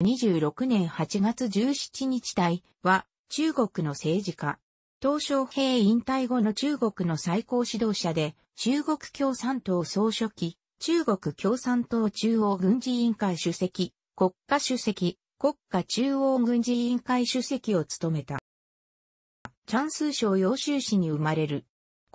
26年8月17日隊は中国の政治家。東小平引退後の中国の最高指導者で、中国共産党総書記、中国共産党中央軍事委員会主席、国家主席、国家中央軍事委員会主席を務めた。チャンス省要州市に生まれる。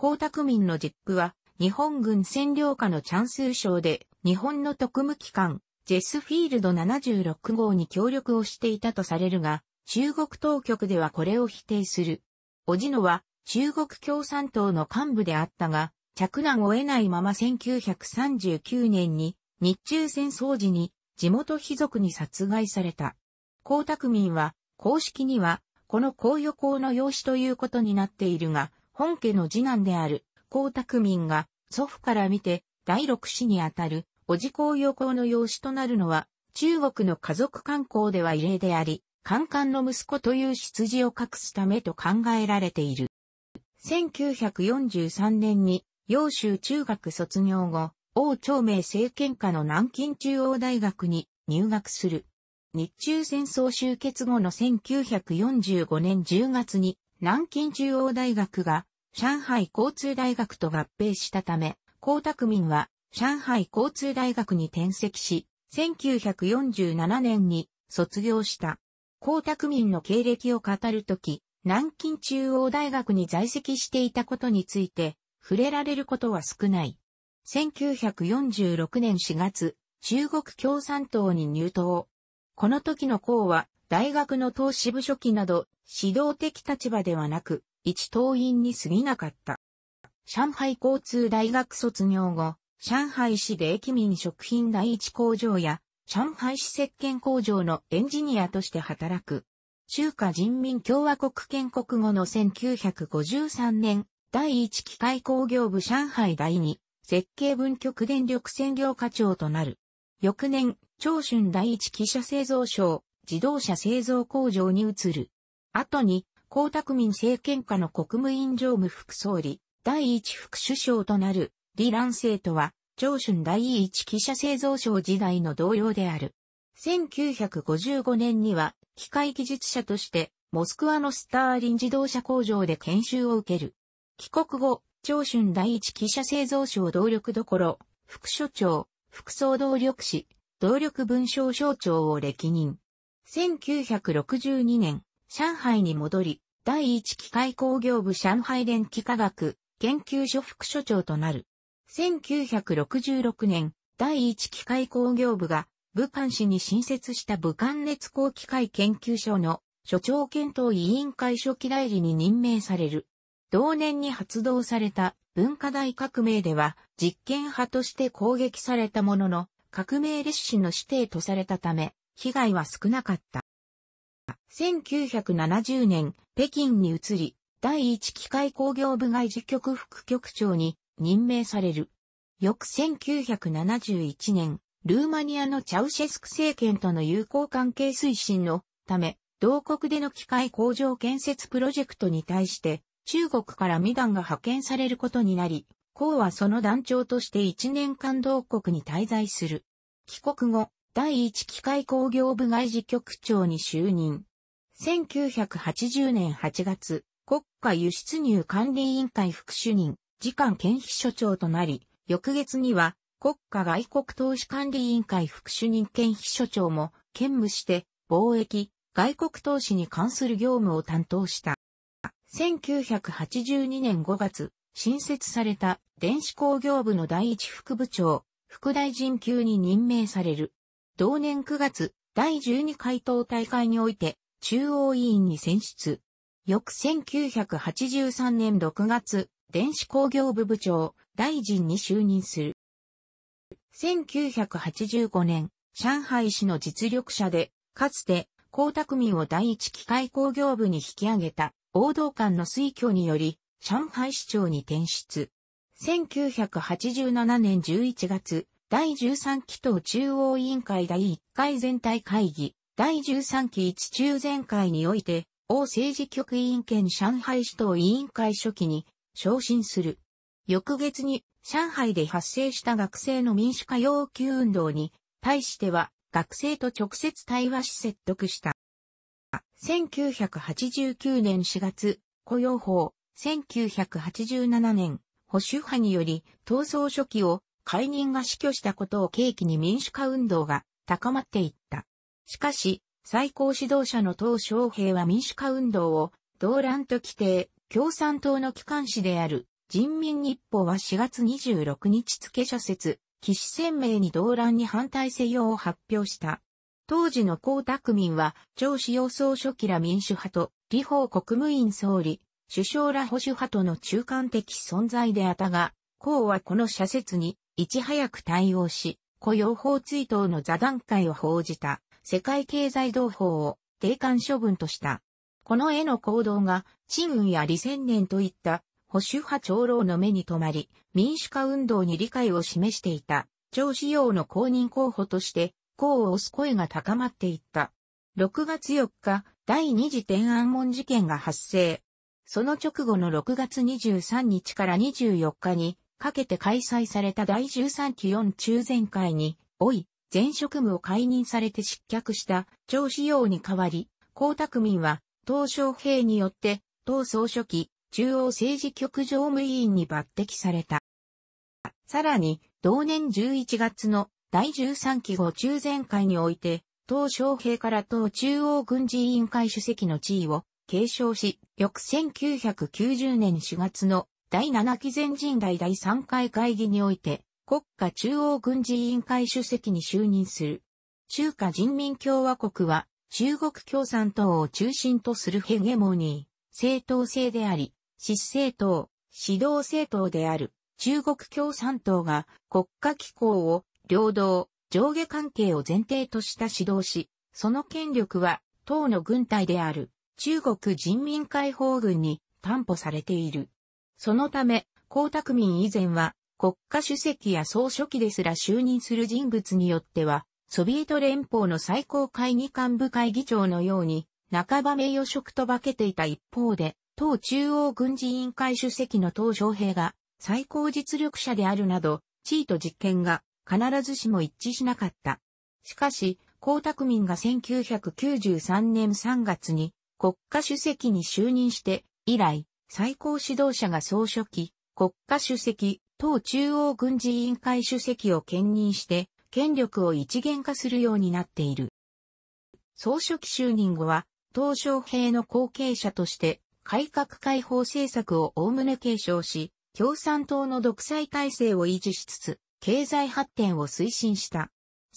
江沢民の実父は、日本軍占領下のチャンス省で、日本の特務機関、ジェスフィールド76号に協力をしていたとされるが、中国当局ではこれを否定する。おじのは中国共産党の幹部であったが、着難を得ないまま1939年に日中戦争時に地元貴族に殺害された。江沢民は公式にはこの公予公の養子ということになっているが、本家の次男である江沢民が祖父から見て第六子にあたる保持公用校の養子となるのは、中国の家族観光では異例であり、カ官の息子という出自を隠すためと考えられている。1943年に、揚州中学卒業後、王朝明政権下の南京中央大学に入学する。日中戦争終結後の1945年10月に南京中央大学が上海交通大学と合併したため、江沢民は上海交通大学に転籍し、1947年に卒業した。江沢民の経歴を語るとき、南京中央大学に在籍していたことについて、触れられることは少ない。1946年4月、中国共産党に入党。この時の校は、大学の党支部書記など、指導的立場ではなく、一党員に過ぎなかった。上海交通大学卒業後、上海市で駅民食品第一工場や、上海市石鹸工場のエンジニアとして働く。中華人民共和国建国後の1953年、第一機械工業部上海第二、設計分局電力専業課長となる。翌年、長春第一汽車製造省、自動車製造工場に移る。後に、江沢民政権下の国務院常務副総理、第一副首相となる、李蘭生とは、長春第一記者製造省時代の同僚である。1955年には、機械技術者として、モスクワのスターリン自動車工場で研修を受ける。帰国後、長春第一記者製造省動力どころ、副所長、副総動力士、動力文章省長を歴任。1962年、上海に戻り、第一機械工業部上海電気科学研究所副所長となる。1966年、第一機械工業部が、武漢市に新設した武漢熱工機械研究所の所長検討委員会初期代理に任命される。同年に発動された文化大革命では実験派として攻撃されたものの革命列士の指定とされたため被害は少なかった。1970年北京に移り第一機械工業部外事局副局長に任命される。翌1971年、ルーマニアのチャウシェスク政権との友好関係推進のため、同国での機械工場建設プロジェクトに対して、中国から未団が派遣されることになり、孔はその団長として1年間同国に滞在する。帰国後、第一機械工業部外事局長に就任。1980年8月、国家輸出入管理委員会副主任、次官検秘所長となり、翌月には国家外国投資管理委員会副主任検秘所長も兼務して貿易、外国投資に関する業務を担当した。1982年5月、新設された電子工業部の第一副部長、副大臣級に任命される。同年9月、第12回答大会において、中央委員に選出。翌1983年6月、電子工業部部長、大臣に就任する。1985年、上海市の実力者で、かつて、江沢民を第一機械工業部に引き上げた、王道館の推挙により、上海市長に転出。1987年11月、第13期党中央委員会第1回全体会議、第13期一中全会において、王政治局委員兼上海市党委員会初期に、昇進する。翌月に上海で発生した学生の民主化要求運動に対しては学生と直接対話し説得した。1989年4月、雇用法、1987年、保守派により、闘争初期を解任が死去したことを契機に民主化運動が高まっていった。しかし、最高指導者の鄧小平は民主化運動を動乱と規定、共産党の機関紙である人民日報は4月26日付社説、岸鮮明に動乱に反対せよを発表した。当時の江沢民は、張子要総書記ら民主派と、李法国務院総理、首相ら保守派との中間的存在であったが、江はこの社説に、いち早く対応し、雇用法追悼の座談会を報じた、世界経済同胞を、定款処分とした。この絵の行動が、陳雲や李千年といった保守派長老の目に留まり、民主化運動に理解を示していた、張志陽の公認候補として、功を押す声が高まっていった。6月4日、第二次天安門事件が発生。その直後の6月23日から24日にかけて開催された第13期4中全会に、おい、前職務を解任されて失脚した張志陽に代わり、江沢民は鄧小平によって、党総書記、中央政治局常務委員に抜擢された。さらに、同年11月の第13期後中前会において、鄧小平から党中央軍事委員会主席の地位を継承し、翌1990年4月の第7期全人代第3回会議において、国家中央軍事委員会主席に就任する。中華人民共和国は中国共産党を中心とするヘゲモニー、政党制であり、執政党、指導政党である中国共産党が国家機構を領土、上下関係を前提とした指導し、その権力は党の軍隊である中国人民解放軍に担保されている。そのため、江沢民以前は国家主席や総書記ですら就任する人物によってはソビエト連邦の最高会議幹部会議長のように、半ば名誉職と化けていた一方で、党中央軍事委員会主席の党昌平が最高実力者であるなど、地位と実権が必ずしも一致しなかった。しかし、江沢民が1993年3月に国家主席に就任して、以来、最高指導者が総書記、国家主席、党中央軍事委員会主席を兼任して、権力を一元化するようになっている。総書記就任後は、鄧小平の後継者として、改革開放政策を概ね継承し、共産党の独裁体制を維持しつつ、経済発展を推進した。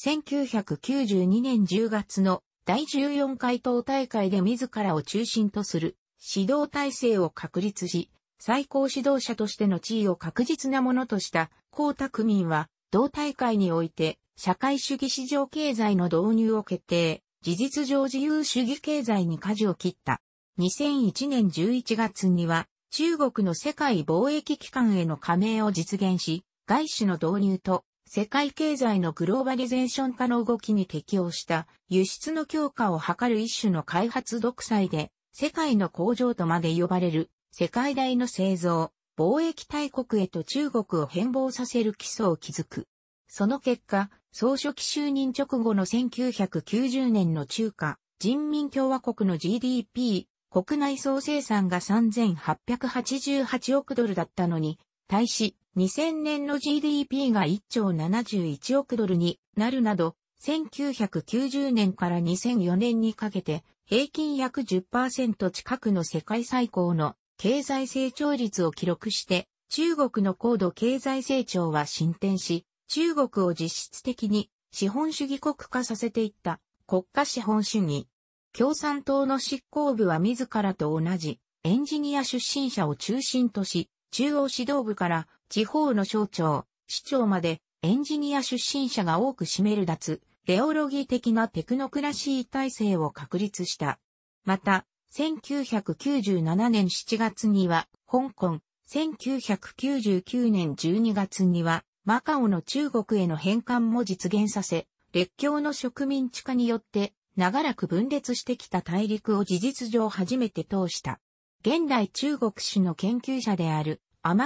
1992年10月の第14回党大会で自らを中心とする指導体制を確立し、最高指導者としての地位を確実なものとした江沢民は、同大会において社会主義市場経済の導入を決定、事実上自由主義経済に舵を切った。2001年11月には、中国の世界貿易機関への加盟を実現し、外資の導入と世界経済のグローバリゼーション化の動きに適応した輸出の強化を図る一種の開発独裁で、世界の工場とまで呼ばれる世界大の製造、貿易大国へと中国を変貌させる基礎を築く。その結果、総書記就任直後の1990年の中華人民共和国の GDP 国内総生産が3888億ドルだったのに、対し2000年の GDP が1兆71億ドルになるなど、1990年から2004年にかけて平均約10%近くの世界最高の経済成長率を記録して中国の高度経済成長は進展し中国を実質的に資本主義国化させていった国家資本主義。共産党の執行部は自らと同じエンジニア出身者を中心とし、中央指導部から地方の省庁、市長までエンジニア出身者が多く占める脱、レオロギー的なテクノクラシー体制を確立した。また、1997年7月には香港、1999年12月にはマカオの中国への返還も実現させ、列強の植民地化によって長らく分裂してきた大陸を事実上初めて通した。現代中国史の研究者である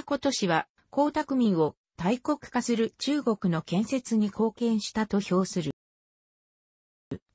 コト氏は、江沢民を大国化する中国の建設に貢献したと評する。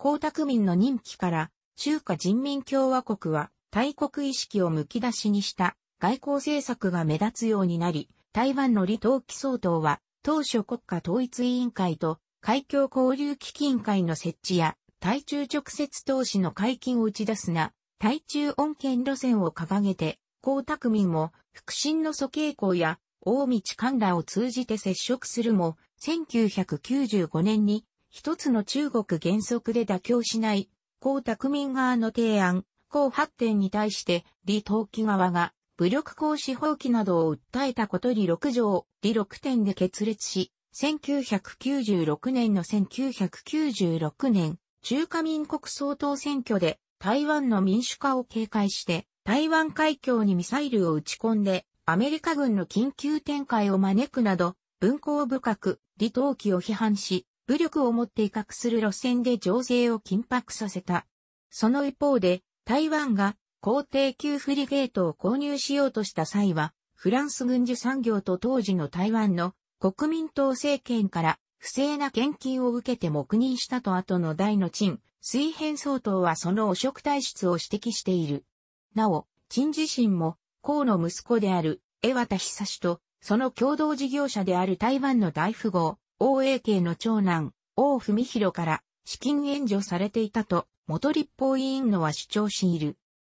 江沢民の任期から中華人民共和国は大国意識をむき出しにした外交政策が目立つようになり、台湾の李登輝総統は当初国家統一委員会と海峡交流基金会の設置や、対中直接投資の解禁を打ち出すな、対中恩恵路線を掲げて、江沢民も、腹心の素傾向や、大道官らを通じて接触するも、1995年に、一つの中国原則で妥協しない、江沢民側の提案、江発展に対して、李登輝側が、武力行使放棄などを訴えたことに6条、理6点で決裂し、1996年の1996年、中華民国総統選挙で台湾の民主化を警戒して、台湾海峡にミサイルを撃ち込んで、アメリカ軍の緊急展開を招くなど、文行深く、李登輝を批判し、武力をもって威嚇する路線で情勢を緊迫させた。その一方で、台湾が皇帝級フリゲートを購入しようとした際は、フランス軍需産業と当時の台湾の国民党政権から不正な献金を受けて黙認したと後の大の陳、水変総統はその汚職体質を指摘している。なお、陳自身も、皇の息子である江渡久志と、その共同事業者である台湾の大富豪、王英慶の長男、王文弘から資金援助されていたと、元立法委員のは主張している。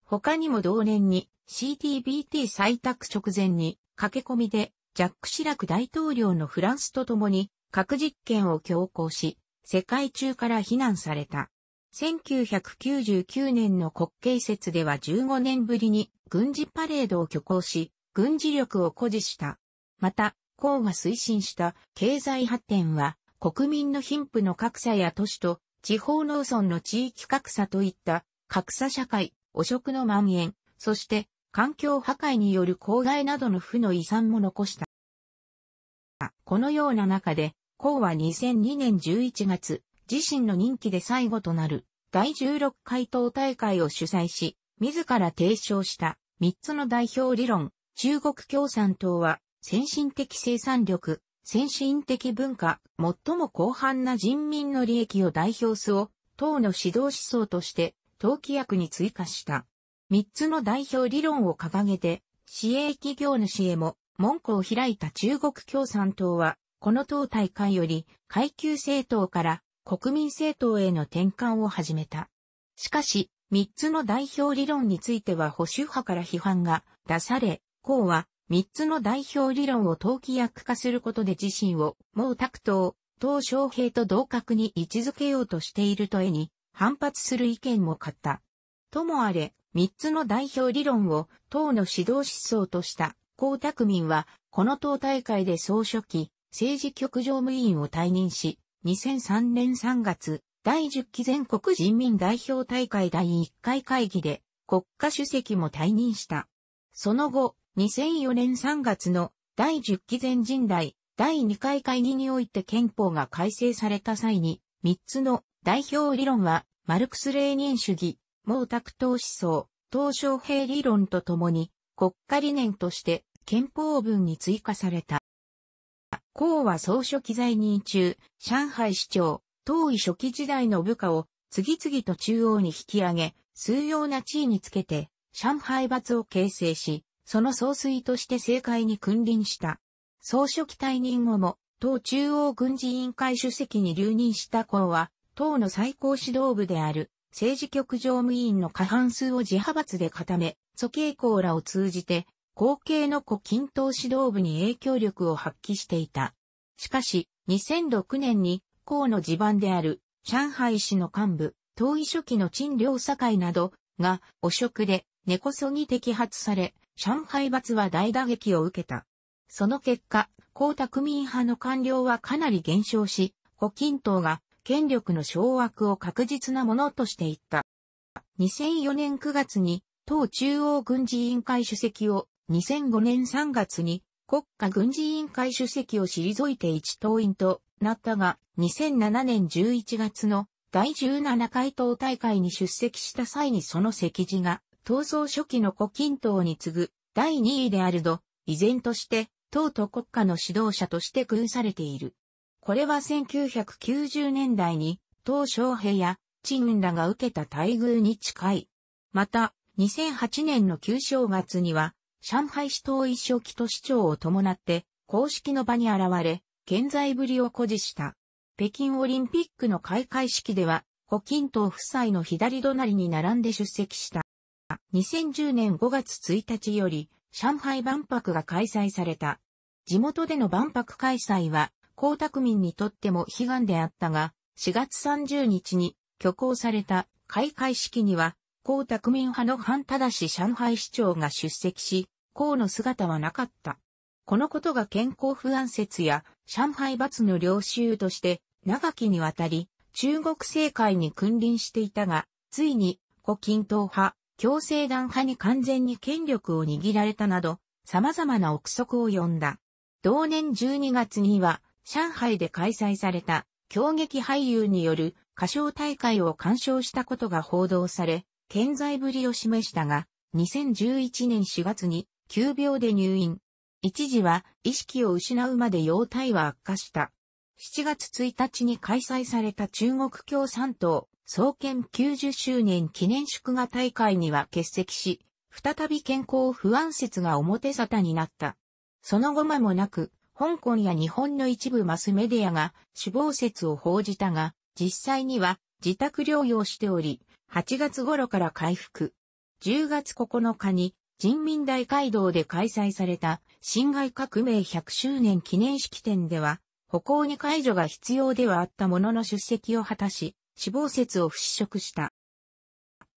他にも同年に CTBT 採択直前に駆け込みでジャック・シラク大統領のフランスと共に核実験を強行し、世界中から非難された。1999年の国慶節では15年ぶりに軍事パレードを挙行し、軍事力を誇示した。また、公が推進した経済発展は、国民の貧富の格差や都市と地方農村の地域格差といった格差社会、汚職の蔓延、そして環境破壊による公害などの負の遺産も残した。このような中で、孔は2002年11月、自身の任期で最後となる第16回党大会を主催し、自ら提唱した3つの代表理論、中国共産党は先進的生産力、先進的文化、最も広範な人民の利益を代表すを、党の指導思想として党規約に追加した。三つの代表理論を掲げて、市営企業主へも門戸を開いた中国共産党は、この党大会より階級政党から国民政党への転換を始めた。しかし、三つの代表理論については保守派から批判が出され、公は三つの代表理論を党規約化することで自身を毛沢東、党小平と同格に位置づけようとしていると絵に反発する意見も買った。ともあれ、三つの代表理論を党の指導思想とした江沢民は、この党大会で総書記、政治局常務委員を退任し、2003年3月、第10期全国人民代表大会第1回会議で国家主席も退任した。その後、2004年3月の第10期全人代第2回会議において憲法が改正された際に、3つの代表理論は、マルクス・レーニン主義、毛沢東思想、東小平理論とともに、国家理念として憲法文に追加された。項は総書記在任中、上海市長、当位初期時代の部下を次々と中央に引き上げ、数要な地位につけて、上海罰を形成し、その総帥として政界に君臨した。総書記退任後も、党中央軍事委員会主席に留任した項は、党の最高指導部である政治局常務委員の過半数を自派閥で固め、祖慶功らを通じて、後継の古錦涛指導部に影響力を発揮していた。しかし、2006年に、公の地盤である、上海市の幹部、党委書記の陳良堺など、が、汚職で、根こそぎ摘発され、上海罰は大打撃を受けた。その結果、江沢民派の官僚はかなり減少し、古錦涛が権力の掌握を確実なものとしていった。2004年9月に党中央軍事委員会主席を、2005年3月に国家軍事委員会主席を退いて一党員となったが、2007年11月の第17回党大会に出席した際にその席次が、闘争初期の胡錦涛に次ぐ第2位であると、依然として、党と国家の指導者として軍されている。これは1990年代に、東小平や、陳雲らが受けた待遇に近い。また、2008年の旧正月には、上海市統一書記と市長を伴って、公式の場に現れ、健在ぶりを誇示した。北京オリンピックの開会式では、胡錦涛夫妻の左隣に並んで出席した。2010年5月1日より、上海万博が開催された。地元での万博開催は、江沢民にとっても悲願であったが、4月30日に挙行された開会式には、江沢民派の反正上海市長が出席し、江の姿はなかった。このことが健康不安説や上海罰の領収として長きにわたり中国政界に君臨していたが、ついに胡錦涛派、共生団派に完全に権力を握られたなど、様々な憶測を呼んだ。同年12月には上海で開催された、狂撃俳優による歌唱大会を鑑賞したことが報道され、健在ぶりを示したが、2011年4月に急病で入院。一時は意識を失うまで容態は悪化した。7月1日に開催された中国共産党創建90周年記念祝賀大会には欠席し、再び健康不安説が表沙汰になった。その後間もなく、香港や日本の一部マスメディアが死亡説を報じたが、実際には自宅療養しており、8月頃から回復。10月9日に人民大会堂で開催された侵害革命100周年記念式典では、歩行に解除が必要ではあったものの出席を果たし、死亡説を払拭した。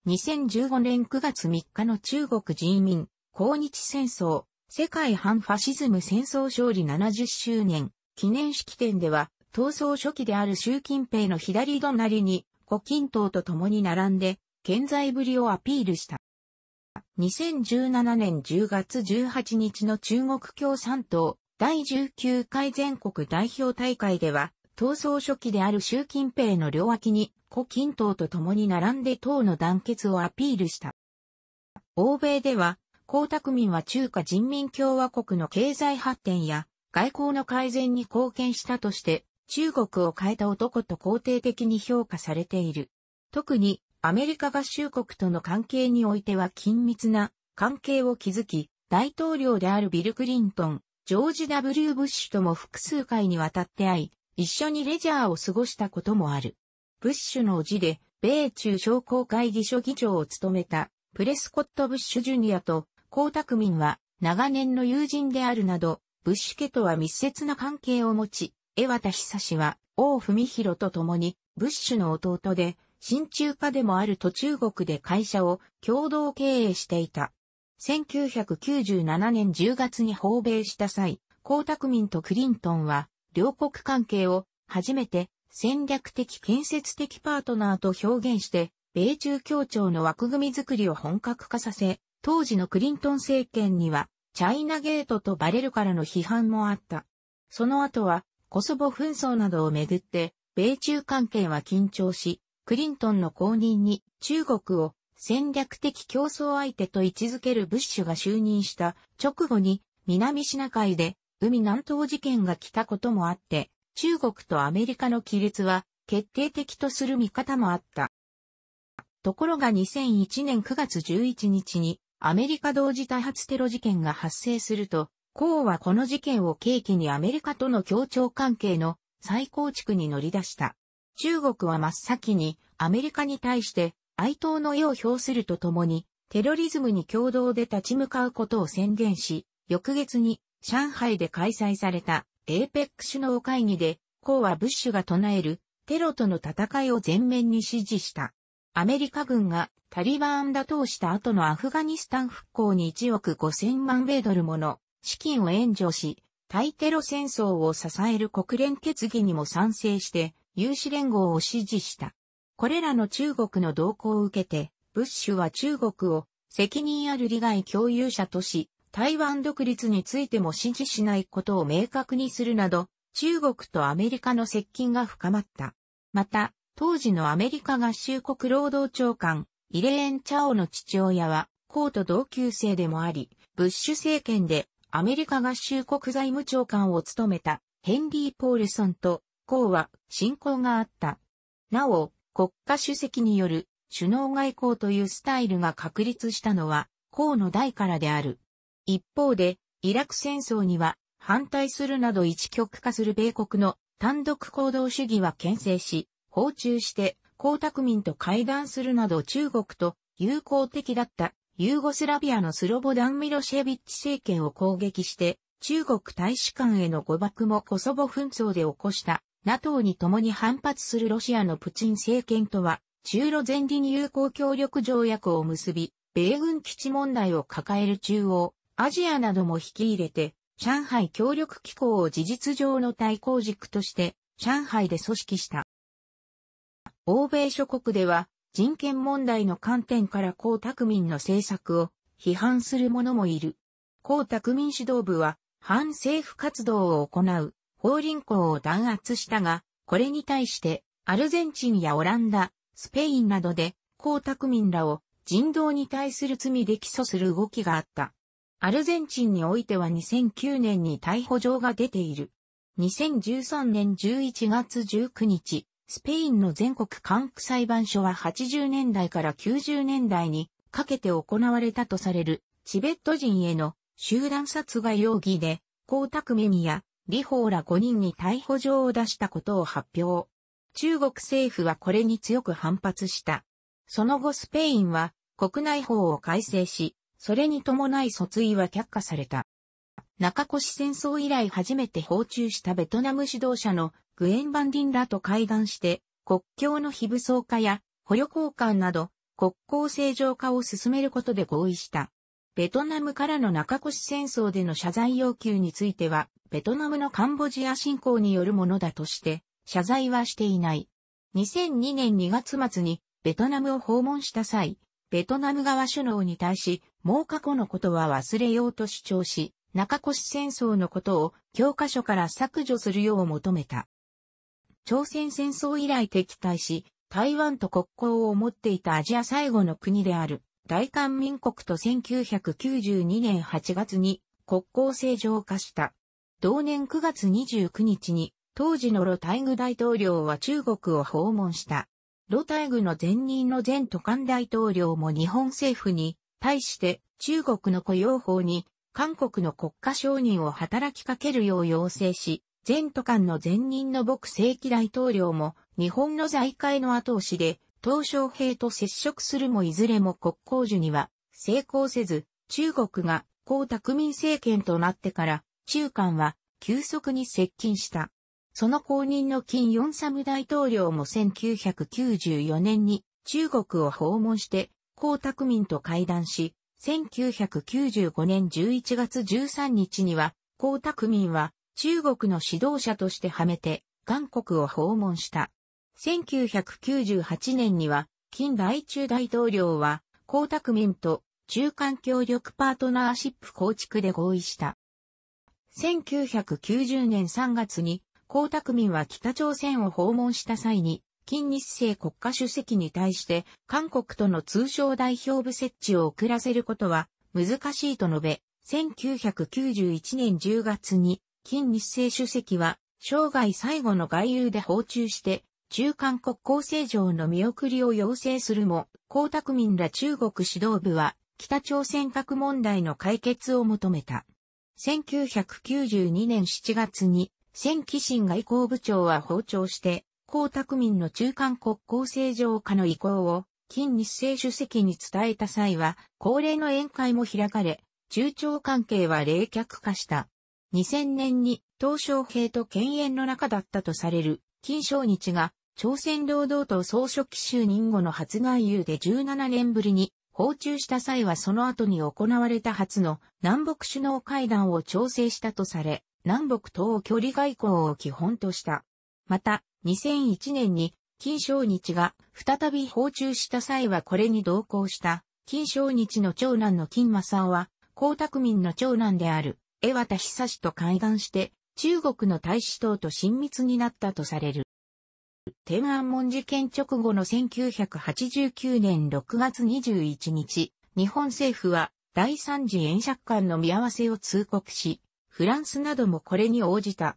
2015年9月3日の中国人民、抗日戦争、世界反ファシズム戦争勝利70周年記念式典では、闘争初期である習近平の左隣に、胡錦涛と共に並んで、健在ぶりをアピールした。2017年10月18日の中国共産党第19回全国代表大会では、闘争初期である習近平の両脇に、胡錦涛と共に並んで党の団結をアピールした。欧米では、江沢民は中華人民共和国の経済発展や外交の改善に貢献したとして、中国を変えた男と肯定的に評価されている。特に、アメリカ合衆国との関係においては緊密な関係を築き、大統領であるビル・クリントン、ジョージ・ W・ ブッシュとも複数回にわたって会い、一緒にレジャーを過ごしたこともある。ブッシュの叔父で、米中商工会議所議長を務めた、プレスコット・ブッシュ・ジュニアと、江沢民は長年の友人であるなど、ブッシュ家とは密接な関係を持ち、江渡久氏は王文弘と共にブッシュの弟で、親中家でもある途中国で会社を共同経営していた。1997年10月に訪米した際、江沢民とクリントンは、両国関係を初めて戦略的建設的パートナーと表現して、米中協調の枠組みづくりを本格化させ、当時のクリントン政権には、チャイナゲートとバレルからの批判もあった。その後は、コソボ紛争などをめぐって、米中関係は緊張し、クリントンの後任に中国を戦略的競争相手と位置づけるブッシュが就任した直後に南シナ海で海南東事件が来たこともあって、中国とアメリカの亀裂は決定的とする見方もあった。ところが2001年9月11日にアメリカ同時多発テロ事件が発生すると、コーはこの事件を契機にアメリカとの協調関係の再構築に乗り出した。中国は真っ先にアメリカに対して哀悼の意を表するとともに、テロリズムに共同で立ち向かうことを宣言し、翌月に上海で開催された APEC 首脳会議で、コーはブッシュが唱えるテロとの戦いを前面に支持した。アメリカ軍がタリバン打倒した後のアフガニスタン復興に1億5000万米ドルもの資金を援助し、対テロ戦争を支える国連決議にも賛成して有志連合を支持した。これらの中国の動向を受けて、ブッシュは中国を責任ある利害共有者とし、台湾独立についても支持しないことを明確にするなど、中国とアメリカの接近が深まった。また、当時のアメリカ合衆国労働長官、イレーン・チャオの父親は、コート同級生でもあり、ブッシュ政権でアメリカ合衆国財務長官を務めたヘンリー・ポールソンとコーは親交があった。なお、国家主席による首脳外交というスタイルが確立したのは、コーの代からである。一方で、イラク戦争には反対するなど一極化する米国の単独行動主義は牽制し、訪中して、江沢民と会談するなど中国と友好的だったユーゴスラビアのスロボダン・ミロシェビッチ政権を攻撃して、中国大使館への誤爆もコソボ紛争で起こした NATO に共に反発するロシアのプチン政権とは、中ロ前輪友好協力条約を結び、米軍基地問題を抱える中央、アジアなども引き入れて、上海協力機構を事実上の対抗軸として、上海で組織した。欧米諸国では人権問題の観点から江沢民の政策を批判する者もいる。江沢民指導部は反政府活動を行う法輪功を弾圧したが、これに対してアルゼンチンやオランダ、スペインなどで江沢民らを人道に対する罪で起訴する動きがあった。アルゼンチンにおいては2009年に逮捕状が出ている。2013年11月19日、スペインの全国管区裁判所は80年代から90年代にかけて行われたとされるチベット人への集団殺害容疑で、江沢民や李鵬ら5人に逮捕状を出したことを発表。中国政府はこれに強く反発した。その後スペインは国内法を改正し、それに伴い訴追は却下された。中越戦争以来初めて訪中したベトナム指導者のグエン・バンディンらと会談して、国境の非武装化や捕虜交換など、国交正常化を進めることで合意した。ベトナムからの中越戦争での謝罪要求については、ベトナムのカンボジア侵攻によるものだとして、謝罪はしていない。2002年2月末にベトナムを訪問した際、ベトナム側首脳に対し、もう過去のことは忘れようと主張し、中越戦争のことを教科書から削除するよう求めた。朝鮮戦争以来敵対し、台湾と国交を持っていたアジア最後の国である大韓民国と1992年8月に国交正常化した。同年9月29日に当時のロタイグ大統領は中国を訪問した。ロタイグの前任の前都韓大統領も日本政府に対して中国の雇用法に韓国の国家承認を働きかけるよう要請し、前途官の前任の牧正規大統領も、日本の財界の後押しで、東小平と接触するもいずれも国交樹には成功せず、中国が江沢民政権となってから、中間は急速に接近した。その後任の金四三大統領も1994年に中国を訪問して、江沢民と会談し、1995年11月13日には、江沢民は中国の指導者としてはめて、韓国を訪問した。1998年には、近大中大統領は、江沢民と中間協力パートナーシップ構築で合意した。1990年3月に、江沢民は北朝鮮を訪問した際に、金日成国家主席に対して、韓国との通商代表部設置を遅らせることは難しいと述べ、1991年10月に金日成主席は、生涯最後の外遊で訪中して、中韓国交正常の見送りを要請するも、江沢民ら中国指導部は、北朝鮮核問題の解決を求めた。1992年7月に、先紀新外交部長は訪朝して、江沢民の中韓国交正常化の意向を、金日成主席に伝えた際は、恒例の宴会も開かれ、中朝関係は冷却化した。2000年に、東昇平と犬猿の仲だったとされる、金正日が、朝鮮労働党総書記就任後の初外遊で17年ぶりに、訪中した際はその後に行われた初の南北首脳会談を調整したとされ、南北東距離外交を基本とした。また、2001年に、金正日が再び訪中した際はこれに同行した、金正日の長男の金正んは、江沢民の長男である、江渡久氏と会談して、中国の大使党と親密になったとされる。天安門事件直後の1989年6月21日、日本政府は第三次演釈官の見合わせを通告し、フランスなどもこれに応じた。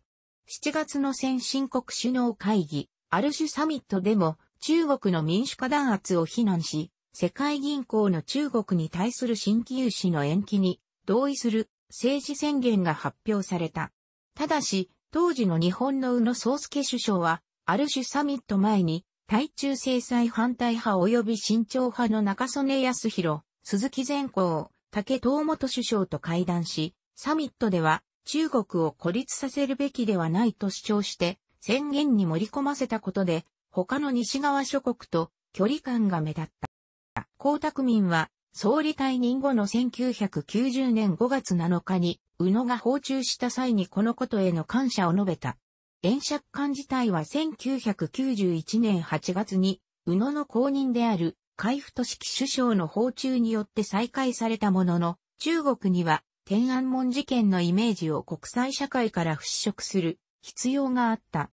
7月の先進国首脳会議、アルシュサミットでも中国の民主化弾圧を非難し、世界銀行の中国に対する新規融資の延期に同意する政治宣言が発表された。ただし、当時の日本の宇野宗介首相は、ある種サミット前に、対中制裁反対派及び慎重派の中曽根康弘、鈴木善光、竹藤元首相と会談し、サミットでは中国を孤立させるべきではないと主張して、宣言に盛り込ませたことで、他の西側諸国と距離感が目立った。江沢民は総理退任後の1990年5月7日に、宇野が訪中した際にこのことへの感謝を述べた。遠借官自体は1991年8月に、宇野の後任である、海部市樹首相の訪中によって再開されたものの、中国には、天安門事件のイメージを国際社会から払拭する必要があった。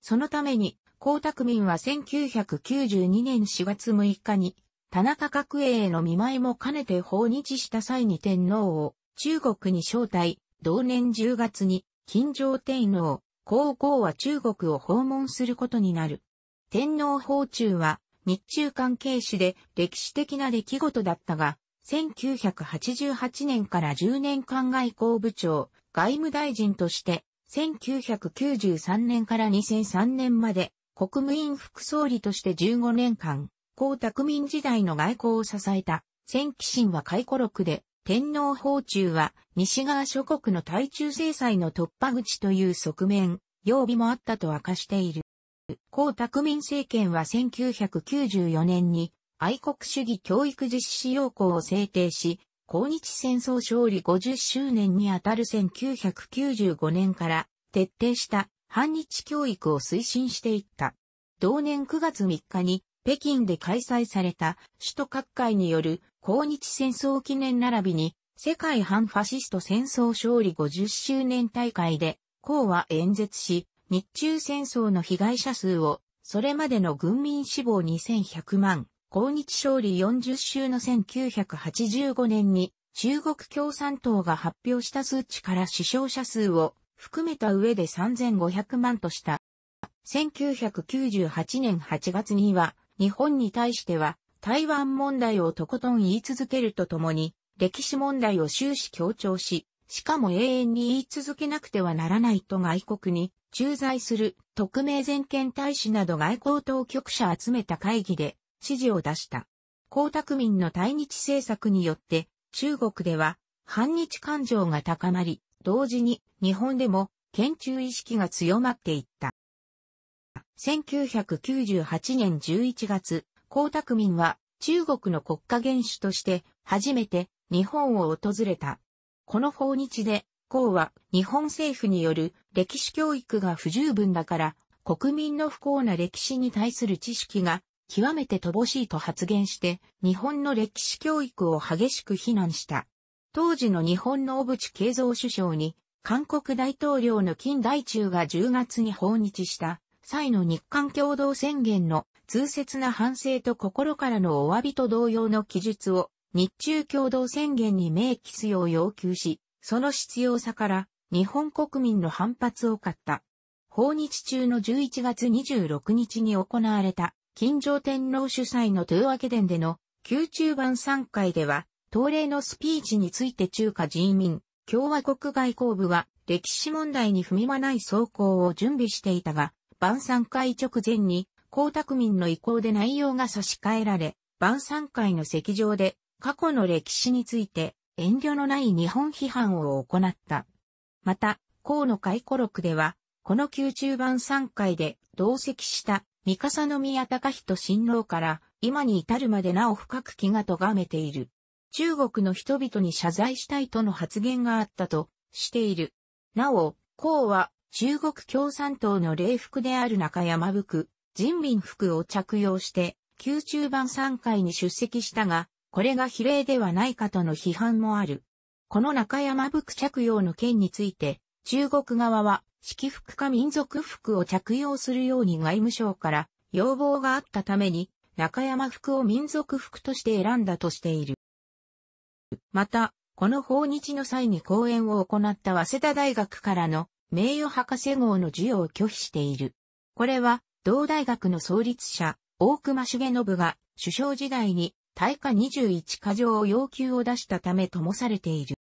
そのために、江沢民は1992年4月6日に田中角栄への見舞いも兼ねて訪日した際に天皇を中国に招待、同年10月に、金城天皇、皇后は中国を訪問することになる。天皇訪中は、日中関係史で歴史的な出来事だったが、1988年から10年間外交部長、外務大臣として、1993年から2003年まで、国務院副総理として15年間、江沢民時代の外交を支えた、戦騎神は回顧録で、天皇訪中は西側諸国の対中制裁の突破口という側面、曜日もあったと明かしている。江沢民政権は1994年に愛国主義教育実施要項を制定し、抗日戦争勝利50周年にあたる1995年から徹底した反日教育を推進していった。同年9月3日に北京で開催された首都各界による抗日戦争記念並びに世界反ファシスト戦争勝利50周年大会で、孔は演説し、日中戦争の被害者数を、それまでの軍民死亡2100万、抗日勝利40周の1985年に、中国共産党が発表した数値から死傷者数を含めた上で3500万とした。1998年8月には、日本に対しては、台湾問題をとことん言い続けるとともに、歴史問題を終始強調し、しかも永遠に言い続けなくてはならないと外国に駐在する特命全権大使など外交当局者集めた会議で指示を出した。江沢民の対日政策によって中国では反日感情が高まり、同時に日本でも研究意識が強まっていった。1998年11月、江沢民は中国の国家元首として初めて日本を訪れた。この訪日で、江は日本政府による歴史教育が不十分だから国民の不幸な歴史に対する知識が極めて乏しいと発言して日本の歴史教育を激しく非難した。当時の日本の小渕恵三首相に韓国大統領の金大中が10月に訪日した際の日韓共同宣言の痛切な反省と心からのお詫びと同様の記述を日中共同宣言に明記すよう要求し、その必要さから日本国民の反発を買った。訪日中の11月26日に行われた、金城天皇主催の豊明殿での宮中版参回では、東例のスピーチについて中華人民共和国外交部は歴史問題に踏み間ない走行を準備していたが、晩餐会直前に、江沢民の意向で内容が差し替えられ、晩餐会の席上で、過去の歴史について、遠慮のない日本批判を行った。また、河野回顧録では、この宮中晩餐会で同席した三笠宮隆人親王から今に至るまでなお深く気が咎めている。中国の人々に謝罪したいとの発言があったとしている。なお、孔は中国共産党の礼服である中山服、人民服を着用して、宮中版3回に出席したが、これが比例ではないかとの批判もある。この中山服着用の件について、中国側は、式服か民族服を着用するように外務省から要望があったために、中山服を民族服として選んだとしている。また、この訪日の際に講演を行った早稲田大学からの名誉博士号の授与を拒否している。これは、同大学の創立者、大隈重信が首相時代に大化21過条を要求を出したため灯されている。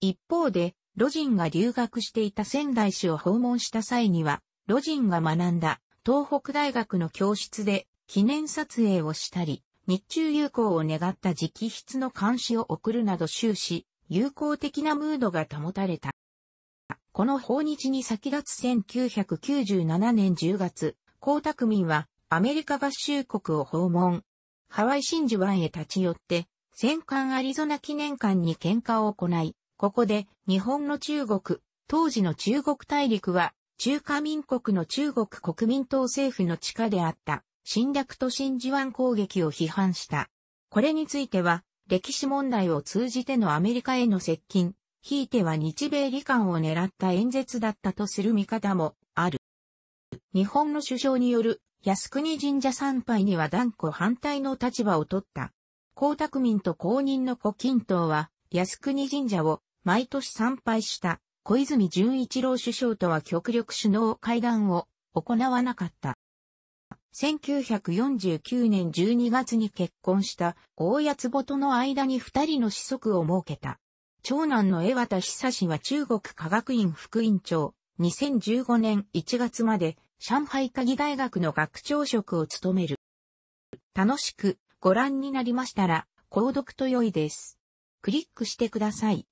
一方で、ロジンが留学していた仙台市を訪問した際には、ロジンが学んだ東北大学の教室で記念撮影をしたり、日中友好を願った直筆の監視を送るなど終始、友好的なムードが保たれた。この訪日に先立つ1997年10月、江沢民はアメリカ合衆国を訪問。ハワイ真珠湾へ立ち寄って、戦艦アリゾナ記念館に喧嘩を行い、ここで日本の中国、当時の中国大陸は中華民国の中国国民党政府の地下であった侵略と真珠湾攻撃を批判した。これについては歴史問題を通じてのアメリカへの接近ひいては日米理官を狙った演説だったとする見方もある。日本の首相による靖国神社参拝には断固反対の立場を取った。江沢民と公認の胡錦涛は靖国神社を毎年参拝した小泉純一郎首相とは極力首脳会談を行わなかった。1949年12月に結婚した大谷坪との間に二人の子息を設けた。長男の江渡久氏は中国科学院副院長、2015年1月まで上海科技大学の学長職を務める。楽しくご覧になりましたら、購読と良いです。クリックしてください。